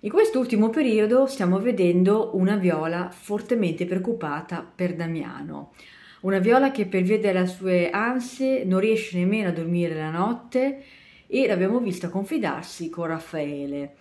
In quest'ultimo periodo stiamo vedendo una viola fortemente preoccupata per Damiano, una viola che per via delle sue ansie non riesce nemmeno a dormire la notte e l'abbiamo vista confidarsi con Raffaele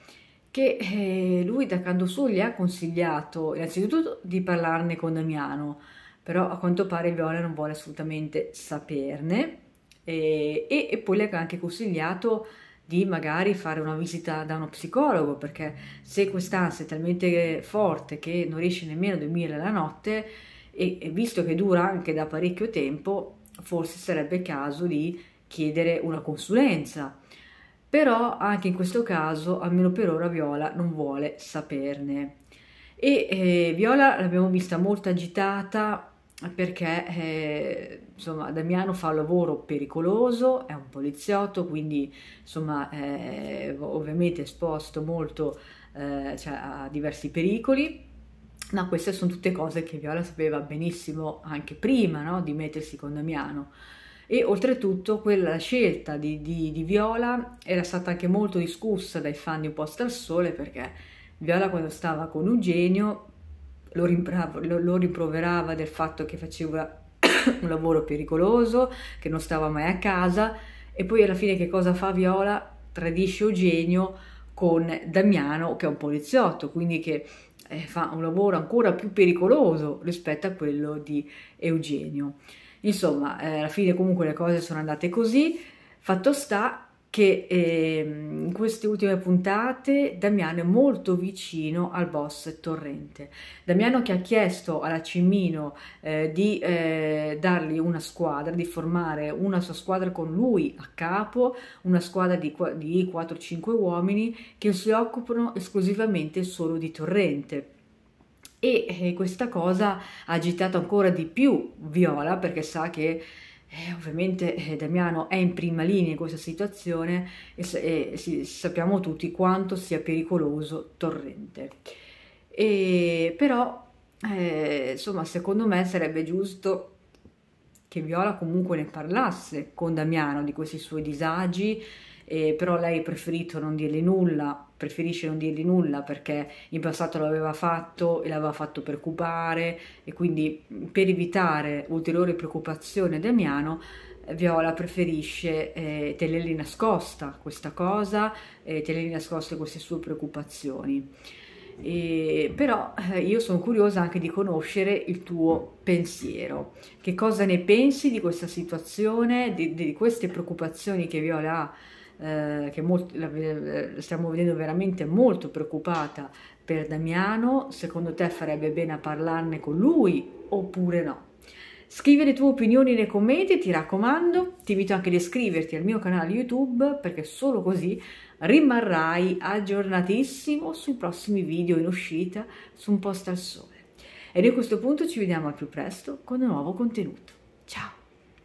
che eh, lui da canto suo gli ha consigliato innanzitutto di parlarne con Damiano, però a quanto pare Viola non vuole assolutamente saperne e, eh, e, e poi le ha anche consigliato di magari fare una visita da uno psicologo, perché se quest'ansia è talmente forte che non riesci nemmeno a dormire la notte, e, e visto che dura anche da parecchio tempo, forse sarebbe caso di chiedere una consulenza. Però anche in questo caso, almeno per ora, Viola non vuole saperne. E eh, Viola l'abbiamo vista molto agitata, perché eh, insomma, Damiano fa un lavoro pericoloso, è un poliziotto, quindi insomma, eh, è ovviamente esposto molto eh, cioè, a diversi pericoli. No, queste sono tutte cose che Viola sapeva benissimo anche prima no? di mettersi con Damiano. E oltretutto quella scelta di, di, di Viola era stata anche molto discussa dai fan di Un Posto al Sole perché Viola quando stava con Eugenio lo, lo, lo rimproverava del fatto che faceva un lavoro pericoloso, che non stava mai a casa e poi alla fine che cosa fa Viola? Tradisce Eugenio con Damiano che è un poliziotto, quindi che eh, fa un lavoro ancora più pericoloso rispetto a quello di Eugenio. Insomma, eh, alla fine comunque le cose sono andate così, fatto sta che eh, in queste ultime puntate Damiano è molto vicino al boss Torrente. Damiano che ha chiesto alla Cimino eh, di eh, dargli una squadra, di formare una sua squadra con lui a capo, una squadra di, di 4-5 uomini che si occupano esclusivamente solo di Torrente e eh, questa cosa ha agitato ancora di più Viola perché sa che eh, ovviamente eh, Damiano è in prima linea in questa situazione e, e sì, sappiamo tutti quanto sia pericoloso Torrente. E, però, eh, insomma, secondo me sarebbe giusto che Viola comunque ne parlasse con Damiano di questi suoi disagi, eh, però lei ha preferito non dirgli nulla, preferisce non dirgli nulla perché in passato l'aveva fatto e l'aveva fatto preoccupare e quindi per evitare ulteriore preoccupazione a Damiano Viola preferisce eh, tenerli nascosta questa cosa, eh, tenerli nascoste queste sue preoccupazioni. E, però eh, io sono curiosa anche di conoscere il tuo pensiero. Che cosa ne pensi di questa situazione, di, di queste preoccupazioni che Viola ha? Eh, che molto, la, eh, la, stiamo vedendo veramente molto preoccupata per Damiano, secondo te farebbe bene a parlarne con lui oppure no? Scrivi le tue opinioni nei commenti, ti raccomando, ti invito anche ad iscriverti al mio canale YouTube perché solo così rimarrai aggiornatissimo sui prossimi video in uscita su Un Posto al Sole. E a questo punto ci vediamo al più presto con un nuovo contenuto. Ciao!